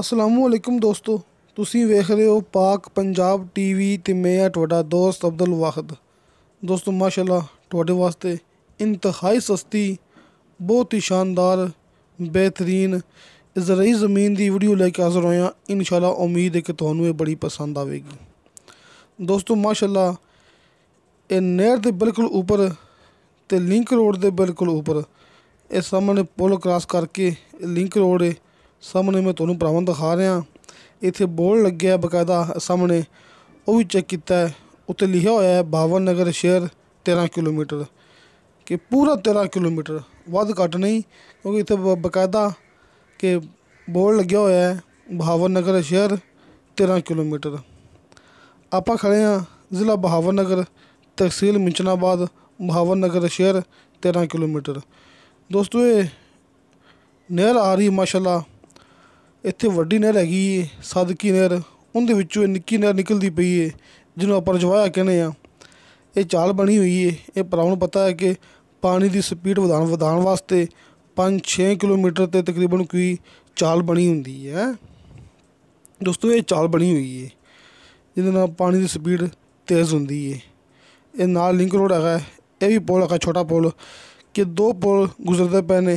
ਅਸਲਾਮੁਅਲੈਕਮ ਦੋਸਤੋ ਤੁਸੀਂ ਵੇਖ ਰਹੇ ਹੋ ਪਾਕ ਪੰਜਾਬ ਟੀਵੀ ਤੇ ਮੈਂ ਆ ਤੁਹਾਡਾ ਦੋਸਤ ਅਬਦੁਲ ਵਾਹਿਦ ਦੋਸਤੋ ਮਾਸ਼ਾਅੱਲਾ ਤੁਹਾਡੇ ਵਾਸਤੇ ਇੰਤਹਾਈ ਸਸਤੀ ਬਹੁਤ ਹੀ ਸ਼ਾਨਦਾਰ ਬਿਹਤਰੀਨ ਇਜ਼ਰਾਈ ਜ਼ਮੀਨ ਦੀ ਵੀਡੀਓ ਲੈ ਕੇ ਹਾਜ਼ਰ ਹੋਇਆ ਇਨਸ਼ਾਅੱਲਾ ਉਮੀਦ ਹੈ ਕਿ ਤੁਹਾਨੂੰ ਇਹ ਬੜੀ ਪਸੰਦ ਆਵੇਗੀ ਦੋਸਤੋ ਮਾਸ਼ਾਅੱਲਾ ਇਹ ਨਹਿਰ ਦੇ ਬਿਲਕੁਲ ਉੱਪਰ ਤੇ ਲਿੰਕ ਰੋਡ ਦੇ ਬਿਲਕੁਲ ਉੱਪਰ ਇਸ ਸਾਹਮਣੇ ਪੁਲ ਕ੍ਰਾਸ ਕਰਕੇ ਲਿੰਕ ਰੋਡ ਹੈ ਸਾਹਮਣੇ ਮੈਂ ਤੁਹਾਨੂੰ ਭਰਾਵਾਂ ਦਿਖਾ ਰਿਹਾ ਇੱਥੇ ਬੋਲ ਲੱਗਿਆ ਬਕਾਇਦਾ ਸਾਹਮਣੇ ਉਹ ਵੀ ਚੈੱਕ ਕੀਤਾ ਹੈ ਉੱਤੇ ਲਿਖਿਆ ਹੋਇਆ ਹੈ ਬਾਵਨ ਨਗਰ ਸ਼ਹਿਰ 13 ਕਿਲੋਮੀਟਰ ਕਿ ਪੂਰਾ 13 ਕਿਲੋਮੀਟਰ ਵੱਧ ਘੱਟ ਨਹੀਂ ਕਿਉਂਕਿ ਇੱਥੇ ਬਕਾਇਦਾ ਕਿ ਬੋਲ ਲੱਗਿਆ ਹੋਇਆ ਹੈ ਬਹਾਵਰ ਨਗਰ ਸ਼ਹਿਰ 13 ਕਿਲੋਮੀਟਰ ਆਪਾਂ ਖੜੇ ਹਾਂ ਜ਼ਿਲ੍ਹਾ ਬਹਾਵਰ ਨਗਰ ਤਹਿਸੀਲ ਮਿੰਚਨਾਬਾਦ ਬਹਾਵਰ ਨਗਰ ਸ਼ਹਿਰ 13 ਕਿਲੋਮੀਟਰ ਦੋਸਤੋ ਇਹ ਨਹਿਰ ਆ ਰਹੀ ਮਾਸ਼ਾਅੱਲਾ ਇੱਥੇ ਵੱਡੀ ਨਹਿਰ ਹੈਗੀ ਏ ਸਦਕੀ ਨਹਿਰ ਉਹਦੇ ਵਿੱਚੋਂ ਇਹ ਨਿੱਕੀ ਨਹਿਰ ਨਿਕਲਦੀ ਪਈ ਏ ਜਿਹਨੂੰ ਆਪਾਂ ਰਜਵਾਇਆ ਕਹਿੰਦੇ ਆ ਇਹ ਚਾਲ ਬਣੀ ਹੋਈ ਏ ਇਹ ਭਰਾਵਾਂ ਨੂੰ ਪਤਾ ਹੈ ਕਿ ਪਾਣੀ ਦੀ ਸਪੀਡ ਵਧਾਉਣ ਵਧਾਉਣ ਵਾਸਤੇ 5-6 ਕਿਲੋਮੀਟਰ ਤੇ ਤਕਰੀਬਨ ਕੋਈ ਚਾਲ ਬਣੀ ਹੁੰਦੀ ਹੈ ਦੋਸਤੋ ਇਹ ਚਾਲ ਬਣੀ ਹੋਈ ਏ ਜਿਹਦੇ ਨਾਲ ਪਾਣੀ ਦੀ ਸਪੀਡ ਤੇਜ਼ ਹੁੰਦੀ ਏ ਇਹ ਨਾਲ ਲਿੰਕ ਰੋਡ ਹੈਗਾ ਇਹ ਵੀ ਪੁਲ ਹੈਗਾ ਛੋਟਾ ਪੁਲ ਕਿ ਦੋ ਪੁਲ ਗੁਜ਼ਰਦੇ ਪਏ ਨੇ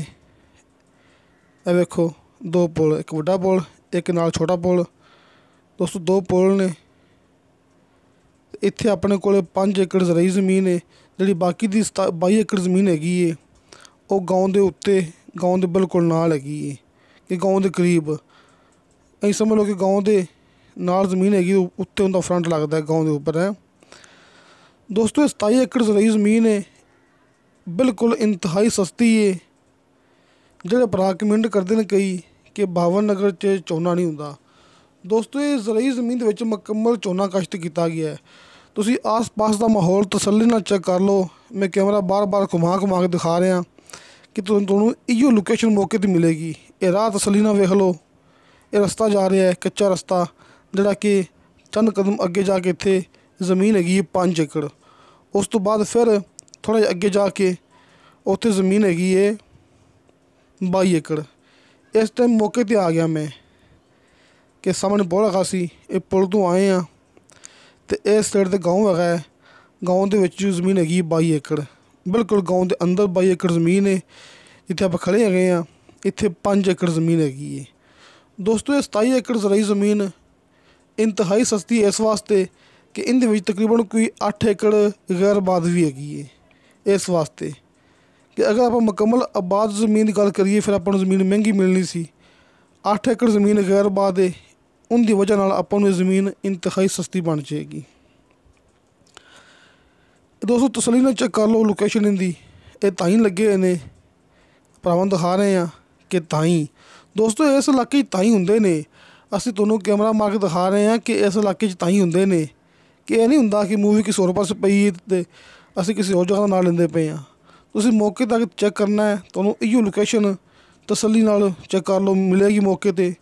ਇਹ ਵੇਖੋ ਦੋ ਪੁਲ ਇੱਕ ਵੱਡਾ ਪੁਲ ਇੱਕ ਨਾਲ ਛੋਟਾ ਪੁਲ ਦੋਸਤੋ ਦੋ ਪੁਲ ਨੇ ਇੱਥੇ ਆਪਣੇ ਕੋਲੇ 5 ਏਕੜ ਜ਼ਰਾਈ ਜ਼ਮੀਨ ਹੈ ਜਿਹੜੀ ਬਾਕੀ ਦੀ 22 ਏਕੜ ਜ਼ਮੀਨ ਹੈਗੀ ਏ ਉਹ ਗਾਉਂ ਦੇ ਉੱਤੇ ਗਾਉਂ ਦੇ ਬਿਲਕੁਲ ਨਾਲ ਹੈਗੀ ਏ ਕਿ ਗਾਉਂ ਦੇ ਕਰੀਬ ਅਸੀਂ ਸਮਝ ਲਓ ਕਿ ਗਾਉਂ ਦੇ ਨਾਲ ਜ਼ਮੀਨ ਹੈਗੀ ਉੱਤੇ ਉਹਦਾ ਫਰੰਟ ਲੱਗਦਾ ਹੈ ਗਾਉਂ ਦੇ ਉੱਪਰ ਹੈ ਦੋਸਤੋ 27 ਏਕੜ ਜ਼ਰਾਈ ਜ਼ਮੀਨ ਹੈ ਬਿਲਕੁਲ ਇੰਤਹਾਈ ਸਸਤੀ ਏ ਜਿਹੜੇ ਭਰਾ ਕਮੈਂਟ ਕਰਦੇ ਨੇ ਕਈ ਕਿ ਬਾਵਨ ਨਗਰ 'ਚ ਚੋਣਾ ਨਹੀਂ ਹੁੰਦਾ ਦੋਸਤੋ ਇਹ ਜ਼ਰਈ ਜ਼ਮੀਨ ਦੇ ਵਿੱਚ ਮੁਕੰਮਲ ਚੋਣਾ ਕਸ਼ਤ ਕੀਤਾ ਗਿਆ ਹੈ ਤੁਸੀਂ ਆਸ-ਪਾਸ ਦਾ ਮਾਹੌਲ ਤਸੱਲੀ ਨਾਲ ਚੈੱਕ ਕਰ ਲਓ ਮੈਂ ਕੈਮਰਾ ਬਾਰ-ਬਾਰ ਘੁਮਾ-ਘੁਮਾ ਕੇ ਦਿਖਾ ਰਿਹਾ ਕਿ ਤੁਹਾਨੂੰ ਇਹੋ ਲੋਕੇਸ਼ਨ ਮੌਕੇ ਤੇ ਮਿਲੇਗੀ ਇਹ ਰਾਤ ਤਸੱਲੀ ਨਾਲ ਵੇਖ ਲਓ ਇਹ ਰਸਤਾ ਜਾ ਰਿਹਾ ਹੈ ਕੱਚਾ ਰਸਤਾ ਜਿਹੜਾ ਕਿ ਚੰਦ ਕਦਮ ਅੱਗੇ ਜਾ ਕੇ ਇੱਥੇ ਜ਼ਮੀਨ ਹੈਗੀ 5 ਏਕੜ ਉਸ ਤੋਂ ਬਾਅਦ ਫਿਰ ਥੋੜਾ ਜਿਹਾ ਅੱਗੇ ਜਾ ਕੇ ਉੱਥੇ ਜ਼ਮੀਨ ਹੈਗੀ ਹੈ 22 ਏਕੜ ਇਸ ਟਾਈਮ ਮੌਕੇ ਤੇ ਆ ਗਿਆ ਮੈਂ ਕਿ ਸਾਹਮਣੇ ਬੋੜਾ ਖਾਸੀ ਇਹ ਪੁਲ ਤੋਂ ਆਏ ਆ ਤੇ ਇਸ ਸਾਈਡ ਤੇ گاؤں ਹੈਗਾ ਹੈ گاؤں ਦੇ ਵਿੱਚ ਜੂ ਜ਼ਮੀਨ ਹੈਗੀ 22 ਏਕੜ ਬਿਲਕੁਲ گاؤں ਦੇ ਅੰਦਰ 22 ਏਕੜ ਜ਼ਮੀਨ ਹੈ ਜਿੱਥੇ ਆਪਾਂ ਖੜੇ ਹੈਗੇ ਆ ਇੱਥੇ 5 ਏਕੜ ਜ਼ਮੀਨ ਹੈਗੀ ਹੈ ਦੋਸਤੋ ਇਹ 27 ਏਕੜ ਜ਼ਰਾਈ ਜ਼ਮੀਨ ਇੰਤਹਾਈ ਸਸਤੀ ਇਸ ਵਾਸਤੇ ਕਿ ਇਹਦੇ ਵਿੱਚ ਤਕਰੀਬਨ ਕੋਈ 8 ਏਕੜ ਗੈਰ ਬਾਦ ਵੀ ਹੈਗੀ ਹੈ ਇਸ ਵਾਸਤੇ ਕਿ ਅਗਰ ਆਪਾਂ ਮੁਕੰਮਲ ਆਬਾਦ ਜ਼ਮੀਨ ਦੀ ਗੱਲ ਕਰੀਏ ਫਿਰ ਆਪਾਂ ਨੂੰ ਜ਼ਮੀਨ ਮਹਿੰਗੀ ਮਿਲਣੀ ਸੀ 8 ਏਕੜ ਜ਼ਮੀਨ ਗੈਰ ਆਬਾਦ ਹੈ ਦੀ ਵਜ੍ਹਾ ਨਾਲ ਆਪਾਂ ਨੂੰ ਇਹ ਜ਼ਮੀਨ ਇੰਤਹਾਈ ਸਸਤੀ ਬਣ ਜਾਏਗੀ ਦੋਸਤੋ ਤਸਲੀ ਨਾਲ ਚੈੱਕ ਕਰ ਲਓ ਲੋਕੇਸ਼ਨ ਇਹਦੀ ਇਹ ਤਾਈਂ ਲੱਗੇ ਹੋਏ ਨੇ ਪ੍ਰਬੰਧ ਦਿਖਾ ਰਹੇ ਆ ਕਿ ਤਾਈਂ ਦੋਸਤੋ ਇਸ ਇਲਾਕੇ 'ਚ ਤਾਈਂ ਹੁੰਦੇ ਨੇ ਅਸੀਂ ਤੁਹਾਨੂੰ ਕੈਮਰਾ ਮਾਰ ਕੇ ਦਿਖਾ ਰਹੇ ਆ ਕਿ ਇਸ ਇਲਾਕੇ 'ਚ ਤਾਈਂ ਹੁੰਦੇ ਨੇ ਕਿ ਇਹ ਨਹੀਂ ਹੁੰਦਾ ਕਿ ਮੂਵੀ ਕਿਸੇ ਹੋਰ ਪਾਸੇ ਪਈ ਤੇ ਅਸੀਂ ਕਿਸੇ ਹੋਰ ਜਗ੍ਹਾ ਦਾ ਨਾਂ ਲੈਂਦੇ ਪਏ ਆ ਤੁਸੀਂ ਮੌਕੇ ਤੱਕ ਚੈੱਕ ਕਰਨਾ ਹੈ ਤੁਹਾਨੂੰ ਇਹੋ ਲੋਕੇਸ਼ਨ ਤਸੱਲੀ ਨਾਲ ਚੈੱਕ ਕਰ ਲਓ ਮਿਲੇਗੀ ਮੌਕੇ ਤੇ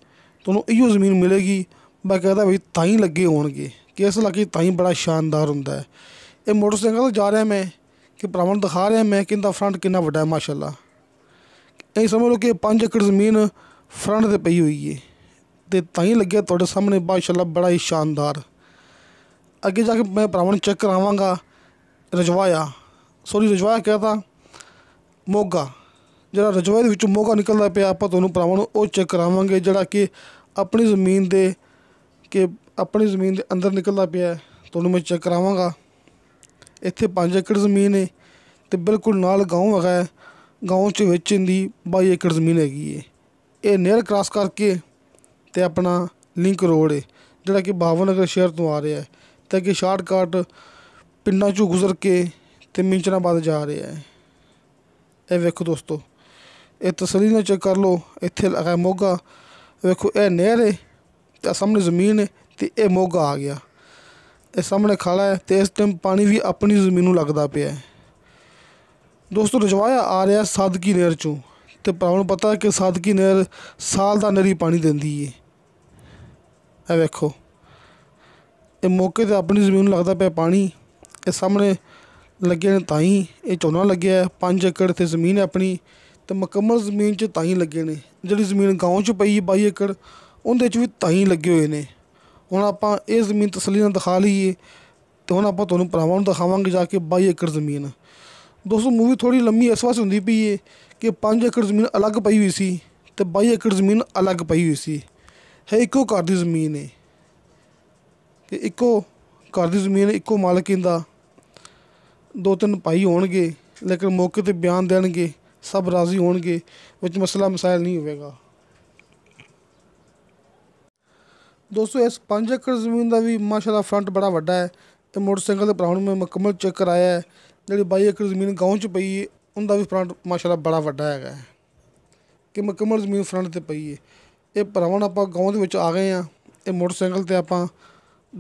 ਤੁਹਾਨੂੰ ਇਹੋ ਜ਼ਮੀਨ ਮਿਲੇਗੀ ਬਾਕਾਇਦਾ ਵੀ ਤਾਂ ਹੀ ਲੱਗੇ ਹੋਣਗੇ ਕਿ ਇਸ ਇਲਾਕੇ ਤਾਂ ਹੀ ਬੜਾ ਸ਼ਾਨਦਾਰ ਹੁੰਦਾ ਹੈ ਇਹ ਮੋਟਰਸਾਈਕਲ ਜਾ ਰਿਹਾ ਮੈਂ ਕਿ ਭਰਾਵਾਂ ਦਿਖਾ ਰਿਹਾ ਮੈਂ ਕਿੰਦਾ ਫਰੰਟ ਕਿੰਨਾ ਵੱਡਾ ਹੈ ਮਾਸ਼ਾਅੱਲਾ ਇਹ ਸਮਝ ਲਓ ਕਿ 5 ਏਕੜ ਜ਼ਮੀਨ ਫਰੰਟ ਤੇ ਪਈ ਹੋਈ ਹੈ ਤੇ ਤਾਂ ਹੀ ਲੱਗਿਆ ਤੁਹਾਡੇ ਸਾਹਮਣੇ ਮਾਸ਼ਾਅੱਲਾ ਬੜਾ ਹੀ ਸ਼ਾਨਦਾਰ ਅੱਗੇ ਜਾ ਕੇ ਮੈਂ ਭਰਾਵਾਂ ਚੈੱਕ ਕਰਾਵਾਂਗਾ ਰਜਵਾਇਆ ਸੋਰੀ ਰਜਵਾਇਆ ਕਹਤਾ ਮੋਗਾ ਜਿਹੜਾ ਰਜਵਾ ਦੇ ਵਿੱਚੋਂ ਮੋਗਾ ਨਿਕਲਦਾ ਪਿਆ ਆਪਾਂ ਤੁਹਾਨੂੰ ਭਰਾਵਾਂ ਨੂੰ ਉਹ ਚੈੱਕ ਕਰਾਵਾਂਗੇ ਜਿਹੜਾ ਕਿ ਆਪਣੀ ਜ਼ਮੀਨ ਦੇ ਕਿ ਆਪਣੀ ਜ਼ਮੀਨ ਦੇ ਅੰਦਰ ਨਿਕਲਦਾ ਪਿਆ ਤੁਹਾਨੂੰ ਮੈਂ ਚੈੱਕ ਕਰਾਵਾਂਗਾ ਇੱਥੇ 5 ਏਕੜ ਜ਼ਮੀਨ ਹੈ ਤੇ ਬਿਲਕੁਲ ਨਾਲ گاؤں ਹੈਗਾ گاؤں ਚ ਵਿੱਚ ਦੀ 22 ਏਕੜ ਜ਼ਮੀਨ ਹੈਗੀ ਹੈ ਇਹ ਨੇਰ ਕ੍ਰਾਸ ਕਰਕੇ ਤੇ ਆਪਣਾ ਲਿੰਕ ਰੋਡ ਹੈ ਜਿਹੜਾ ਕਿ ਬਾਵਨਗਰ ਸ਼ਹਿਰ ਤੋਂ ਆ ਰਿਹਾ ਹੈ ਤਾਂ ਕਿ ਸ਼ਾਰਟਕਟ ਪਿੰਡਾਂ ਚੋਂ ਗੁਜ਼ਰ ਕੇ ਤੇ ਮਿੰਚਨਾਬਾਦ ਜਾ ਰਿਹਾ ਹੈ ਇਹ ਵੇਖੋ ਦੋਸਤੋ ਇਹ ਤਸਲੀ ਨੂੰ ਚੈੱਕ ਕਰ ਲਓ ਇੱਥੇ ਲਗਾ ਮੋਗਾ ਵੇਖੋ ਇਹ ਨਹਿਰ ਹੈ ਤੇ ਸਾਹਮਣੇ ਜ਼ਮੀਨ ਹੈ ਤੇ ਇਹ ਮੋਗਾ ਆ ਗਿਆ ਇਹ ਸਾਹਮਣੇ ਖਾਲਾ ਹੈ ਤੇ ਇਸ ਟਾਈਮ ਪਾਣੀ ਵੀ ਆਪਣੀ ਜ਼ਮੀਨ ਨੂੰ ਲੱਗਦਾ ਪਿਆ ਹੈ ਦੋਸਤੋ ਰਜਵਾਇਆ ਆ ਰਿਹਾ ਸਾਦਕੀ ਨਹਿਰ ਚੋਂ ਤੇ ਭਰਾਵਾਂ ਨੂੰ ਪਤਾ ਕਿ ਸਾਦਕੀ ਨਹਿਰ ਸਾਲ ਦਾ ਨਰੀ ਪਾਣੀ ਦਿੰਦੀ ਏ ਇਹ ਵੇਖੋ ਇਹ ਮੋਕੇ ਤੇ ਆਪਣੀ ਜ਼ਮੀਨ ਨੂੰ ਲੱਗਦਾ ਪਿਆ ਪਾਣੀ ਇਹ ਸਾਹਮਣੇ ਲੱਗੇ ਨੇ ਤਾਂ ਹੀ ਇਹ ਚੋਣਾ ਲੱਗਿਆ 5 ਏਕੜ ਤੇ ਜ਼ਮੀਨ ਹੈ ਆਪਣੀ ਤੇ ਮੁਕੰਮਲ ਜ਼ਮੀਨ 'ਚ ਤਾਂ ਹੀ ਲੱਗੇ ਨੇ ਜਿਹੜੀ ਜ਼ਮੀਨ گاؤں 'ਚ ਪਈ ਹੈ 22 ਏਕੜ ਉਹਦੇ 'ਚ ਵੀ ਤਾਂ ਹੀ ਲੱਗੇ ਹੋਏ ਨੇ ਹੁਣ ਆਪਾਂ ਇਹ ਜ਼ਮੀਨ ਤਸਲੀ ਨਾਲ ਦਿਖਾ ਲਈਏ ਤੇ ਹੁਣ ਆਪਾਂ ਤੁਹਾਨੂੰ ਪਰਾਵਾਂ ਨੂੰ ਦਿਖਾਵਾਂਗੇ ਜਾ ਕੇ 22 ਏਕੜ ਜ਼ਮੀਨ ਦੋਸਤੋ ਮੂਵੀ ਥੋੜੀ ਲੰਮੀ ਇਸ ਵਾਸਤੇ ਹੁੰਦੀ ਪਈ ਏ ਕਿ 5 ਏਕੜ ਜ਼ਮੀਨ ਅਲੱਗ ਪਈ ਹੋਈ ਸੀ ਤੇ 22 ਏਕੜ ਜ਼ਮੀਨ ਅਲੱਗ ਪਈ ਹੋਈ ਸੀ ਹੈ ਇੱਕੋ ਘਰ ਦੀ ਜ਼ਮੀਨ ਏ ਕਿ ਇੱਕੋ ਘਰ ਦੀ ਜ਼ਮੀਨ ਇੱਕੋ ਮਾਲਕ ਇਹਦਾ ਦੋ ਤਿੰਨ ਭਾਈ ਹੋਣਗੇ ਲੇਕਿਨ ਮੌਕੇ ਤੇ ਬਿਆਨ ਦੇਣਗੇ ਸਭ ਰਾਜ਼ੀ ਹੋਣਗੇ ਵਿੱਚ ਮਸਲਾ ਮਸਾਇਲ ਨਹੀਂ ਹੋਵੇਗਾ ਦੋਸਤੋ ਇਸ 5 ਏਕੜ ਜ਼ਮੀਨ ਦਾ ਵੀ ਮਾਸ਼ਾਅੱਲਾ ਫਰੰਟ ਬੜਾ ਵੱਡਾ ਹੈ ਤੇ ਮੋਟਰਸਾਈਕਲ ਦੇ ਭਰਾਉਣ ਮੈਂ ਮੁਕੰਮਲ ਚੈੱਕ ਕਰਾਇਆ ਹੈ ਜਿਹੜੀ 22 ਏਕੜ ਜ਼ਮੀਨ ਗਾਉਂ 'ਚ ਪਈ ਹੈ ਉਹਦਾ ਵੀ ਫਰੰਟ ਮਾਸ਼ਾਅੱਲਾ ਬੜਾ ਵੱਡਾ ਹੈਗਾ ਕਿ ਮੁਕੰਮਲ ਜ਼ਮੀਨ ਫਰੰਟ ਤੇ ਪਈ ਹੈ ਇਹ ਭਰਾਉਣ ਆਪਾਂ ਗਾਉਂ ਦੇ ਵਿੱਚ ਆ ਗਏ ਆ ਇਹ ਮੋਟਰਸਾਈਕਲ ਤੇ ਆਪਾਂ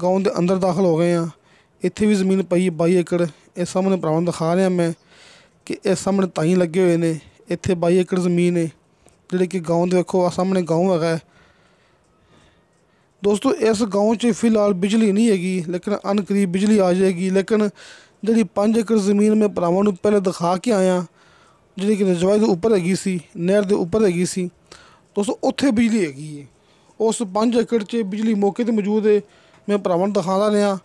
ਗਾਉਂ ਦੇ ਅੰਦਰ ਦਾਖਲ ਹੋ ਗਏ ਆ ਇੱਥੇ ਵੀ ਜ਼ਮੀਨ ਪਈ ਹੈ 22 ਏਕੜ ਇਹ ਸਾਹਮਣੇ ਪ੍ਰਬੰਧ ਨੂੰ ਦਿਖਾ ਰਿਹਾ ਮੈਂ ਕਿ ਇਹ ਸਾਹਮਣੇ ਤਾਈ ਲੱਗੇ ਹੋਏ ਨੇ ਇੱਥੇ 22 ਏਕੜ ਜ਼ਮੀਨ ਹੈ ਜਿਹੜੇ ਕਿ گاؤں ਦੇ ਵੇਖੋ ਆ ਸਾਹਮਣੇ گاؤں ਹੈਗਾ ਦੋਸਤੋ ਇਸ گاؤں 'ਚ ਫਿਲਹਾਲ ਬਿਜਲੀ ਨਹੀਂ ਹੈਗੀ ਲੇਕਿਨ ਅਨਕਰੀਬ ਬਿਜਲੀ ਆ ਜਾਏਗੀ ਲੇਕਿਨ ਜਿਹੜੀ 5 ਏਕੜ ਜ਼ਮੀਨ ਮੈਂ ਭਰਾਵਾਂ ਨੂੰ ਪਹਿਲੇ ਦਿਖਾ ਕੇ ਆਇਆ ਜਿਹੜੀ ਕਿ ਰਜਵਾਈ ਦੇ ਉੱਪਰ ਹੈਗੀ ਸੀ ਨਹਿਰ ਦੇ ਉੱਪਰ ਹੈਗੀ ਸੀ ਦੋਸਤੋ ਉੱਥੇ ਬਿਜਲੀ ਹੈਗੀ ਹੈ ਉਸ 5 ਏਕੜ 'ਚ ਬਿਜਲੀ ਮੌਕੇ ਤੇ ਮੌਜੂਦ ਹੈ ਮੈਂ ਭਰਾਵਾਂ ਨੂੰ ਦਿਖਾਉਂਦਾ ਰਿਹਾ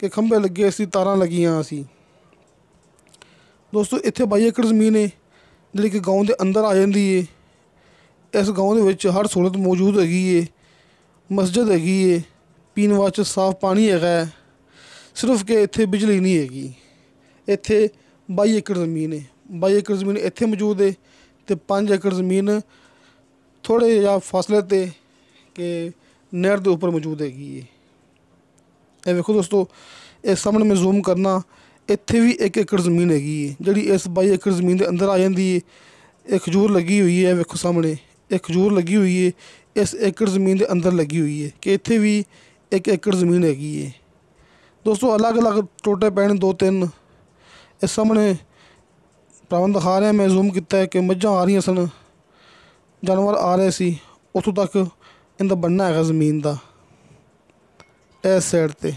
ਕਿ ਖੰਭੇ ਲੱਗੇ ਸੀ ਤਾਰਾਂ ਲੱਗੀਆਂ ਸੀ ਦੋਸਤੋ ਇੱਥੇ 22 ਏਕੜ ਜ਼ਮੀਨ ਹੈ ਜਿਹੜੀ ਕਿ گاؤں ਦੇ ਅੰਦਰ ਆ ਜਾਂਦੀ ਹੈ ਇਸ گاؤں ਦੇ ਵਿੱਚ ਹਰ ਸਹੂਲਤ ਮੌਜੂਦ ਹੈਗੀ ਹੈ ਮਸਜਿਦ ਹੈਗੀ ਹੈ ਪੀਣ ਵਾਸਤੇ ਸਾਫ਼ ਪਾਣੀ ਹੈਗਾ ਸਿਰਫ ਕਿ ਇੱਥੇ ਬਿਜਲੀ ਨਹੀਂ ਹੈਗੀ ਇੱਥੇ 22 ਏਕੜ ਜ਼ਮੀਨ ਹੈ 22 ਏਕੜ ਜ਼ਮੀਨ ਇੱਥੇ ਮੌਜੂਦ ਹੈ ਤੇ 5 ਏਕੜ ਜ਼ਮੀਨ ਥੋੜੇ ਜਿਹਾ ਫਾਸਲੇ ਤੇ ਕਿ ਨਹਿਰ ਦੇ ਉੱਪਰ ਮੌਜੂਦ ਹੈਗੀ ਹੈ ਇਹ ਵੇਖੋ ਦੋਸਤੋ ਇਹ ਸਾਹਮਣੇ ਮੈਂ ਜ਼ੂਮ ਕਰਨਾ ਇੱਥੇ ਵੀ 1 ਏਕੜ ਜ਼ਮੀਨ ਹੈਗੀ ਹੈ ਜਿਹੜੀ ਇਸ 22 ਏਕੜ ਜ਼ਮੀਨ ਦੇ ਅੰਦਰ ਆ ਜਾਂਦੀ ਹੈ ਇੱਕ ਖਜੂਰ ਲੱਗੀ ਹੋਈ ਹੈ ਵੇਖੋ ਸਾਹਮਣੇ ਇੱਕ ਖਜੂਰ ਲੱਗੀ ਹੋਈ ਹੈ ਇਸ ਏਕੜ ਜ਼ਮੀਨ ਦੇ ਅੰਦਰ ਲੱਗੀ ਹੋਈ ਹੈ ਕਿ ਇੱਥੇ ਵੀ 1 ਏਕੜ ਜ਼ਮੀਨ ਹੈਗੀ ਹੈ ਦੋਸਤੋ ਅਲੱਗ-ਅਲੱਗ ਟੋਟੇ ਪੈਣ ਦੋ ਤਿੰਨ ਇਸ ਸਾਹਮਣੇ ਪ੍ਰਬੰਧ ਦਿਖਾ ਰਿਹਾ ਮੈਂ ਜ਼ੂਮ ਕੀਤਾ ਹੈ ਕਿ ਮੱਝਾਂ ਆ ਰਹੀਆਂ ਸਨ ਜਾਨਵਰ ਆ ਰਹੇ ਸੀ ਉਥੋਂ ਤੱਕ ਇਹਦਾ ਬੰਨਾ ਹੈਗਾ ਜ਼ਮੀਨ ਦਾ ਇਸ ਸਾਈਡ ਤੇ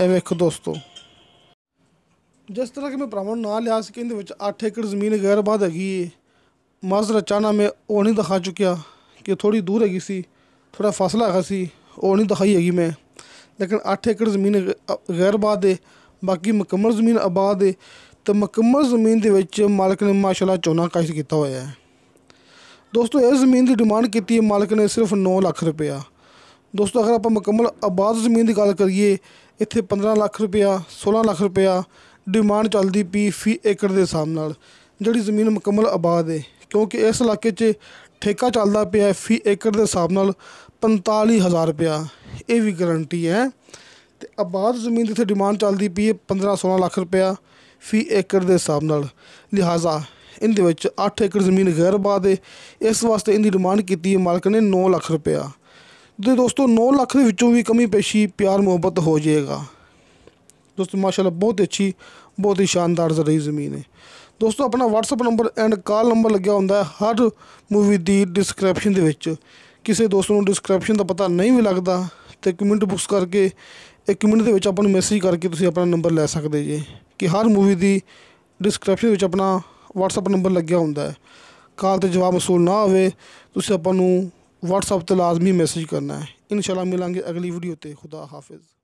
ਇਹ ਵੇਖੋ ਦੋਸਤੋ ਜਿਸ ਤਰ੍ਹਾਂ ਕਿ ਮੈਂ ਭਰਾਵਾਂ ਨੂੰ ਲਿਆ ਸੀ ਕਿ ਇਹਦੇ ਵਿੱਚ 8 ਏਕੜ ਜ਼ਮੀਨ ਗੈਰ ਬਾਦ ਹੈਗੀ ਏ ਮਾਜ਼ਰ ਚਾਣਾ ਮੈਂ ਉਹ ਨਹੀਂ ਦਿਖਾ ਚੁੱਕਿਆ ਕਿ ਥੋੜੀ ਦੂਰ ਹੈਗੀ ਸੀ ਥੋੜਾ ਫਾਸਲਾ ਹੈਗਾ ਸੀ ਉਹ ਨਹੀਂ ਦਿਖਾਈ ਹੈਗੀ ਮੈਂ ਲੇਕਿਨ 8 ਏਕੜ ਜ਼ਮੀਨ ਗੈਰ ਬਾਦ ਏ ਬਾਕੀ ਮੁਕੰਮਲ ਜ਼ਮੀਨ ਆਬਾਦ ਏ ਤੇ ਮੁਕੰਮਲ ਜ਼ਮੀਨ ਦੇ ਵਿੱਚ ਮਾਲਕ ਨੇ ਮਾਸ਼ਾਅੱਲਾ ਚੋਨਾ ਕਾਸ਼ਤ ਕੀਤਾ ਹੋਇਆ ਹੈ ਦੋਸਤੋ ਇਹ ਜ਼ਮੀਨ ਦੀ ਡਿਮਾਂਡ ਕੀਤੀ ਹੈ ਮਾਲਕ ਨੇ ਸਿਰਫ 9 ਲੱਖ ਰੁਪਇਆ ਦੋਸਤੋ ਅਗਰ ਆਪਾਂ ਮੁਕੰਮਲ ਆਬਾਦ ਜ਼ਮੀਨ ਦੀ ਗੱਲ ਕਰੀਏ ਇੱਥੇ 15 ਲੱਖ ਰੁਪਇਆ 16 ਲੱਖ ਰੁਪਇਆ ਡਿਮਾਂਡ ਚੱਲਦੀ ਪਈ ਫੀ ਏਕੜ ਦੇ ਹਿਸਾਬ ਨਾਲ ਜਿਹੜੀ ਜ਼ਮੀਨ ਮੁਕੰਮਲ ਆਬਾਦ ਹੈ ਕਿਉਂਕਿ ਇਸ ਇਲਾਕੇ 'ਚ ਠੇਕਾ ਚੱਲਦਾ ਪਿਆ ਹੈ ਫੀ ਏਕੜ ਦੇ ਹਿਸਾਬ ਨਾਲ 45000 ਰੁਪਿਆ ਇਹ ਵੀ ਗਾਰੰਟੀ ਹੈ ਤੇ ਆਬਾਦ ਜ਼ਮੀਨ ਦੀ ਤੇ ਡਿਮਾਂਡ ਚੱਲਦੀ ਪਈ ਹੈ 15-16 ਲੱਖ ਰੁਪਿਆ ਫੀ ਏਕੜ ਦੇ ਹਿਸਾਬ ਨਾਲ ਲਿਹਾਜ਼ਾ ਇਹਦੇ ਵਿੱਚ 8 ਏਕੜ ਜ਼ਮੀਨ ਗੈਰ ਆਬਾਦ ਹੈ ਇਸ ਵਾਸਤੇ ਇਹਦੀ ਡਿਮਾਂਡ ਕੀਤੀ ਹੈ ਮਾਲਕ ਨੇ 9 ਲੱਖ ਰੁਪਿਆ ਤੇ ਦੋਸਤੋ 9 ਲੱਖ ਦੇ ਵਿੱਚੋਂ ਵੀ ਕਮੀ ਪੇਸ਼ੀ ਪਿਆਰ ਮੁਹੱਬਤ ਹੋ ਜਾਏਗਾ ਦੋਸਤੋ ਮਾਸ਼ਾਅੱਲਾ ਬਹੁਤ ਅੱਛੀ ਬਹੁਤ ਹੀ ਸ਼ਾਨਦਾਰ ਜ਼ਰੀ ਜ਼ਮੀਨ ਹੈ ਦੋਸਤੋ ਆਪਣਾ WhatsApp number and call number ਲੱਗਿਆ ਹੁੰਦਾ ਹੈ ਹਰ ਮੂਵੀ ਦੀ ਡਿਸਕ੍ਰਿਪਸ਼ਨ ਦੇ ਵਿੱਚ ਕਿਸੇ ਦੋਸਤ ਨੂੰ ਡਿਸਕ੍ਰਿਪਸ਼ਨ ਦਾ ਪਤਾ ਨਹੀਂ ਵੀ ਲੱਗਦਾ ਤੇ ਕਮੈਂਟ ਬੁਕਸ ਕਰਕੇ ਇੱਕ ਮਿੰਟ ਦੇ ਵਿੱਚ ਆਪਾਂ ਨੂੰ ਮੈਸੇਜ ਕਰਕੇ ਤੁਸੀਂ ਆਪਣਾ ਨੰਬਰ ਲੈ ਸਕਦੇ ਜੀ ਕਿ ਹਰ ਮੂਵੀ ਦੀ ਡਿਸਕ੍ਰਿਪਸ਼ਨ ਵਿੱਚ ਆਪਣਾ WhatsApp ਨੰਬਰ ਲੱਗਿਆ ਹੁੰਦਾ ਹੈ ਕਾਲ ਤੇ ਜਵਾਬ ਮਸੂਲ ਨਾ ਹੋਵੇ ਤੁਸੀਂ ਆਪਾਂ ਨੂੰ WhatsApp ਤੇ ਲਾਜ਼ਮੀ ਮੈਸੇਜ ਕਰਨਾ ਹੈ ਇਨਸ਼ਾਅੱਲਾ ਮਿਲਾਂਗੇ ਅਗਲੀ ਵੀਡੀਓ ਤੇ ਖੁਦਾ ਹਾਫਿਜ਼